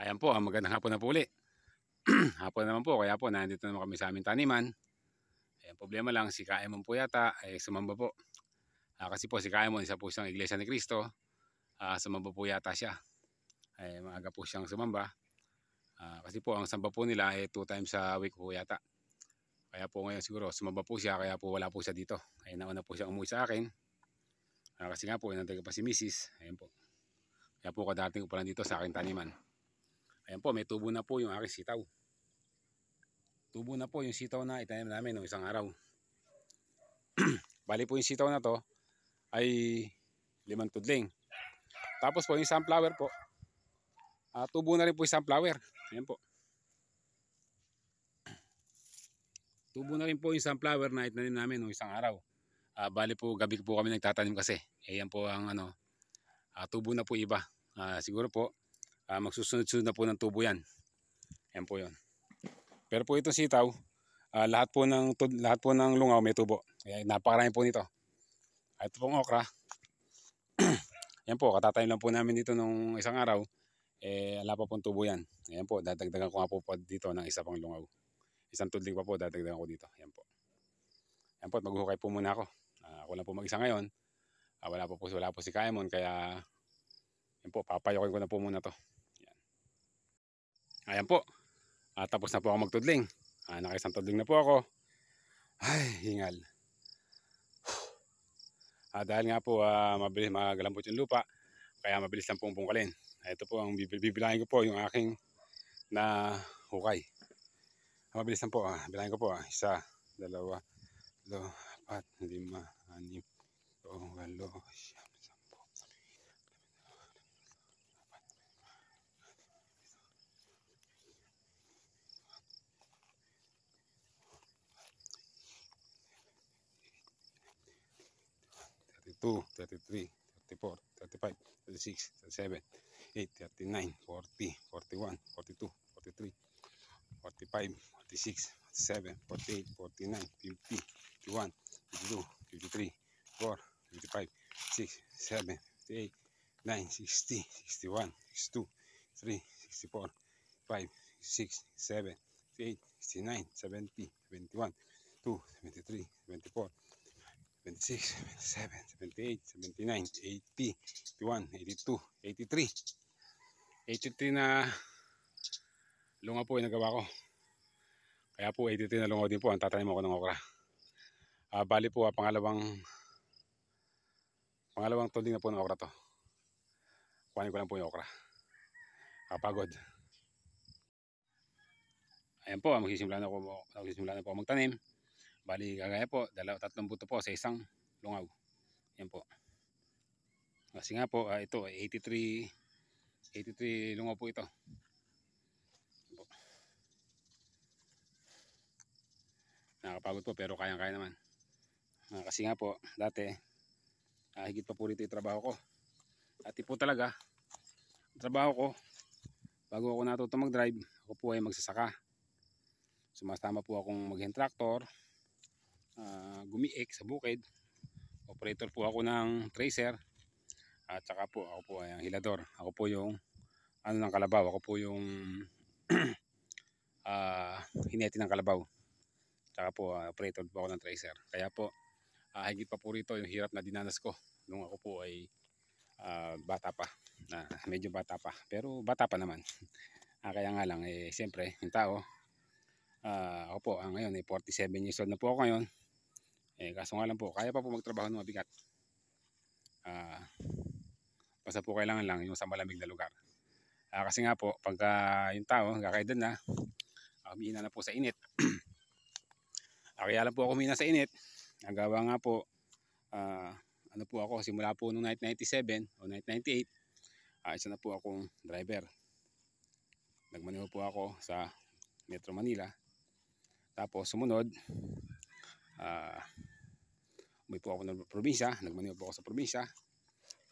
Ayan po, ah, magandang hapon na po uli. hapon naman po, kaya po nandito naman kami sa aming taniman. Ayan, problema lang, si Kaemon po yata, ay eh, sumamba po. Ah, kasi po si Kaemon, isa po siyang iglesia ni Kristo. Ah, sumamba po yata siya. Ay, eh, maaga po siyang sumamba. Ah, kasi po, ang samba po nila ay eh, two times a week po yata. Kaya po ngayon siguro, sumamba po siya, kaya po wala po siya dito. Ay, eh, nauna po siya umuwi sa akin. Ah, kasi nga po, inantay ko pa si Mrs. Ayan po. Kaya po, kadating ko pa lang dito sa aking taniman. Ayan po, may tubo na po yung aking sitaw. Tubo na po yung sitaw na itanim namin noong isang araw. Bali po yung sitaw na to ay limang tudling. Tapos po yung sunflower po, uh, tubo na rin po yung sunflower. Ayan po. Tubo na rin po yung sunflower na itanim namin noong isang araw. Uh, bali po, gabi po kami nagtatanim kasi. Ayan po ang ano, uh, tubo na po iba. Uh, siguro po, uh, magsusunod-sunod na po ng tubo yan. Yan po yun. Pero po itong sitaw, uh, lahat po ng lahat po ng lungaw may tubo. Kaya napakarami po nito. Ah, ito pong okra. yan po, katatayin lang po namin dito nung isang araw. Eh, ala pa pong tubo yan. Ayan po, dadagdagan ko nga po, po dito ng isa pang lungaw. Isang tudlig pa po, dadagdagan ko dito. Ayan po. Ayan po, maghuhukay po muna ako. Uh, ako lang po mag-isa ngayon. Uh, wala po po, wala po si Kaemon, kaya yan po, papayokin ko na po muna to ayan po Ah, tapos na po ako magtudling Ah, nakaisang tudling na po ako ay hingal Ah, dahil nga po ah, mabilis magalambot yung lupa kaya mabilis lang pong bungkalin ito po ang bibilangin ko po yung aking na hukay ah, mabilis lang po Ah. bilangin ko po Ah. isa dalawa lo apat lima anim o walo siya 2, 33, 34, 35, 36, 37, 8, 39, 40, 41, 42, 43, 45, 46, 47, 48, 49, 50, 51, 52, 53, 4, 55, 6, 7, 8, 9, 60, 61, 62, 3, 64, 5, 6, 7, 8, 69, 70, 71, 2, 73, 74, 26, 27, 78, 79, 80, 81, 82, 83. 83 na lunga po yung nagawa ko. Kaya po 83 na lunga din po ang tatanim ako ng okra. Uh, bali po uh, pangalawang pangalawang tulding na po ng okra to. Kuhanin ko lang po yung okra. Kapagod. Ah, Ayan po, magsisimula na, po, magsisimula na po magtanim. Bali, kagaya po, dalaw, tatlong buto po sa isang lungaw. Yan po. Kasi nga po, uh, ito, 83, 83 lungaw po ito. Yan po. Nakakapagod po, pero kayang-kaya naman. Uh, kasi nga po, dati, uh, higit pa po rito yung trabaho ko. At po talaga, trabaho ko, bago ako natuto mag-drive, ako po ay magsasaka. Sumasama po akong maging tractor, uh, gumiik sa bukid. Operator po ako ng tracer at saka po ako po ay ang hilador. Ako po yung ano ng kalabaw. Ako po yung uh, hineti ng kalabaw. Saka po uh, operator po ako ng tracer. Kaya po uh, higit pa po rito yung hirap na dinanas ko nung ako po ay uh, bata pa. Uh, medyo bata pa. Pero bata pa naman. uh, kaya nga lang eh siyempre yung tao uh, ako po uh, ngayon eh 47 years old na po ako ngayon eh, kaso nga lang po, kaya pa po magtrabaho ng mabigat. Ah, basta po kailangan lang yung sa malamig na lugar. Uh, kasi nga po, pagka yung tao, kakaedad na, uh, ah, umiina na po sa init. uh, kaya lang po ako umiina sa init. Nagawa nga po, ah, ano po ako, simula po noong 1997 o 1998, ah, isa na po akong driver. Nagmaneho po ako sa Metro Manila. Tapos sumunod, uh, ah, umay po ako ng probinsya nagmaniwa po ako sa probinsya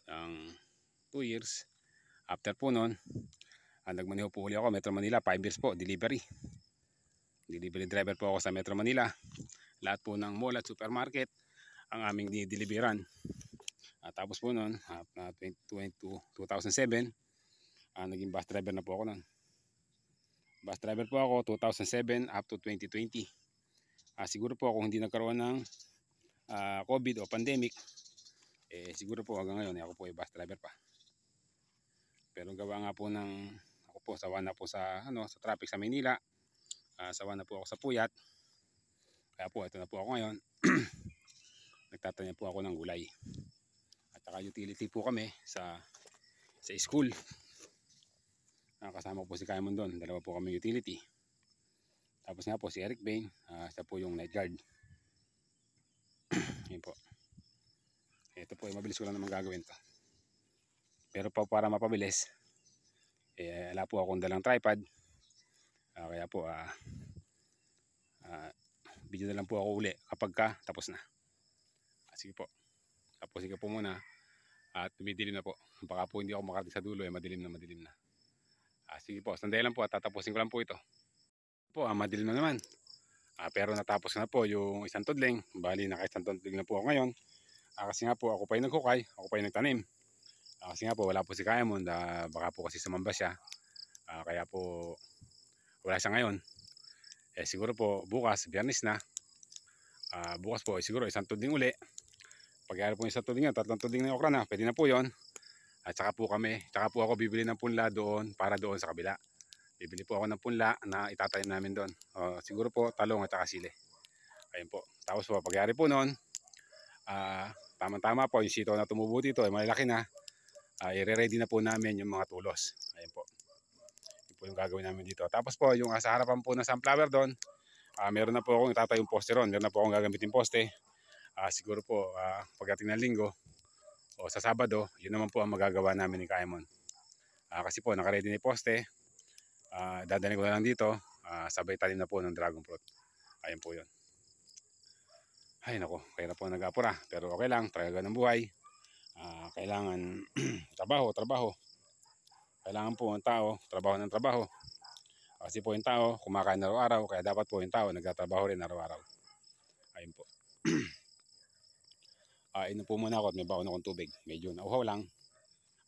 ng 2 years after po noon uh, ah, nagmaniho po huli ako Metro Manila 5 years po delivery delivery driver po ako sa Metro Manila lahat po ng mall at supermarket ang aming dinideliveran uh, ah, tapos po noon uh, 20, 2007 uh, naging bus driver na po ako noon bus driver po ako 2007 up to 2020 uh, siguro po ako hindi nagkaroon ng uh, COVID o pandemic, eh siguro po hanggang ngayon eh, ako po ay bus driver pa. Pero gawa nga po ng ako po sawa na po sa ano sa traffic sa Manila. Uh, ah, sawa na po ako sa puyat. Kaya po ito na po ako ngayon. Nagtatanim po ako ng gulay. At saka utility po kami sa sa school. Nakasama ko po si Kaimon doon. Dalawa po kami utility. Tapos nga po si Eric Bain, uh, siya po yung night guard. Yan po. Ito po, eh, mabilis ko lang naman gagawin to. Pero pa, para mapabilis, eh, ala po akong dalang tripod. Uh, kaya po, uh, uh, video na lang po ako uli kapag ka tapos na. sige po. Tapos sige po muna. At tumidilim na po. Baka po hindi ako makarating sa dulo, eh, madilim na madilim na. Ah, sige po, sandali lang po at tatapusin ko lang po ito po, ah, madilim na naman. Ah, pero natapos na po yung isang tudling. Bali, naka-isang tudling na po ako ngayon. Ah, kasi nga po, ako pa yung naghukay. Ako pa yung nagtanim. Ah, kasi nga po, wala po si Kayamon. Ah, baka po kasi sumamba siya. Ah, kaya po, wala siya ngayon. Eh, siguro po, bukas, biyernes na. Ah, bukas po, eh, siguro isang tudling uli. pag po yung isang tudling yun, tatlong tudling na okra na. Pwede na po yon At saka po kami, saka po ako bibili ng punla doon para doon sa kabila. Bibili po ako ng punla na itatayo namin doon. Uh, siguro po talong at sili. Ayun po. Tapos po, pagyari po noon, uh, tama-tama po yung sito na tumubo ito, ay eh, malalaki na. Uh, ah, I-ready na po namin yung mga tulos. Ayun po. Yun po yung gagawin namin dito. Tapos po, yung uh, sa harapan po ng sunflower doon, uh, meron na po akong itatayong poste ron. Meron na po akong gagamitin poste. Uh, siguro po, uh, pagdating ng linggo, o sa Sabado, yun naman po ang magagawa namin ni Kaimon. Uh, kasi po, nakaready na yung poste uh, ah, dadanig ko na lang dito uh, sabay talim na po ng dragon fruit ayun po yun ay nako kaya na po nag-apura pero okay lang talaga ng buhay uh, kailangan trabaho trabaho kailangan po ng tao trabaho ng trabaho kasi po yung tao kumakain araw-araw kaya dapat po yung tao nagtatrabaho rin araw-araw ayun po uh, inom po muna ako at may baon akong tubig medyo nauhaw lang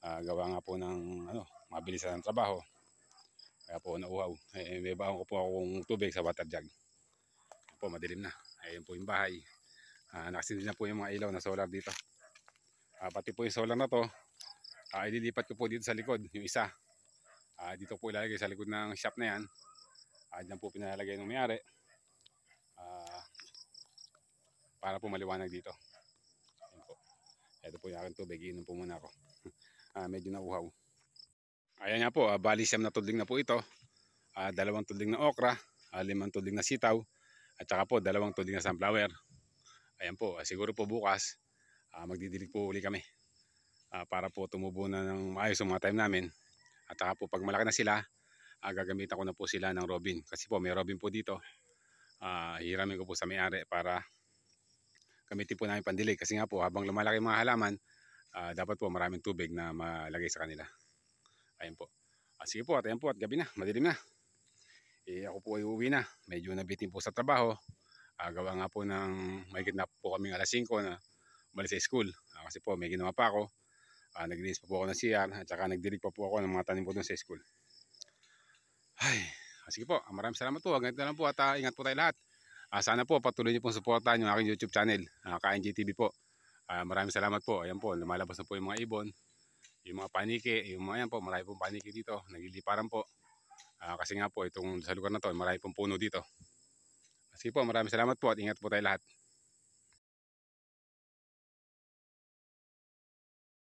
uh, gawa nga po ng ano, mabilisan ng trabaho kaya po nauhaw. Eh, eh, may baon ko po akong tubig sa water jug. Ayan po, madilim na. Ayan po yung bahay. Ah, nakasindi na po yung mga ilaw na solar dito. Ah, pati po yung solar na to, ah, ililipat ko po dito sa likod, yung isa. Ah, dito po ilalagay sa likod ng shop na yan. Ah, dyan po pinalagay ng mayari. Ah, para po maliwanag dito. Ayan po. Ito po yung aking tubig. Iinom po muna ako. uh, medyo nauhaw. Ayan nga po, uh, bali siyam na tudling na po ito. Uh, dalawang tudling na okra, uh, limang tudling na sitaw, at saka po dalawang tudling na sunflower. Ayan po, uh, siguro po bukas uh, magdidilig po uli kami uh, para po tumubo na ng maayos ang mga time namin. At saka po pag malaki na sila, uh, gagamitan ko na po sila ng robin. Kasi po may robin po dito. Uh, hiramin ko po sa may-ari para gamitin po namin pandilig. Kasi nga po habang lumalaki mga halaman, uh, dapat po maraming tubig na malagay sa kanila. Ayun po. Ah, sige po at ayan po at gabi na. Madilim na. Eh, ako po ay uuwi na. Medyo nabitin po sa trabaho. Ah, gawa nga po ng may na po kaming alas 5 na umalis sa school. Ah, kasi po may ginawa pa ako. Ah, naglinis pa po ako ng CR at saka nagdilig pa po ako ng mga tanim po dun sa school. Ay, ah, sige po. Ah, maraming salamat po. Hanggang ah, na lang po at ah, ingat po tayo lahat. Ah, sana po patuloy niyo pong suportahan yung aking YouTube channel, ah, KNG po. Ah, maraming salamat po. Ayan po, lumalabas na po yung mga ibon yung mga paniki, yung mga yan po, marami pong panike dito, nagliliparan po. Uh, kasi nga po, itong sa lugar na to, marami pong puno dito. Kasi po, maraming salamat po at ingat po tayo lahat.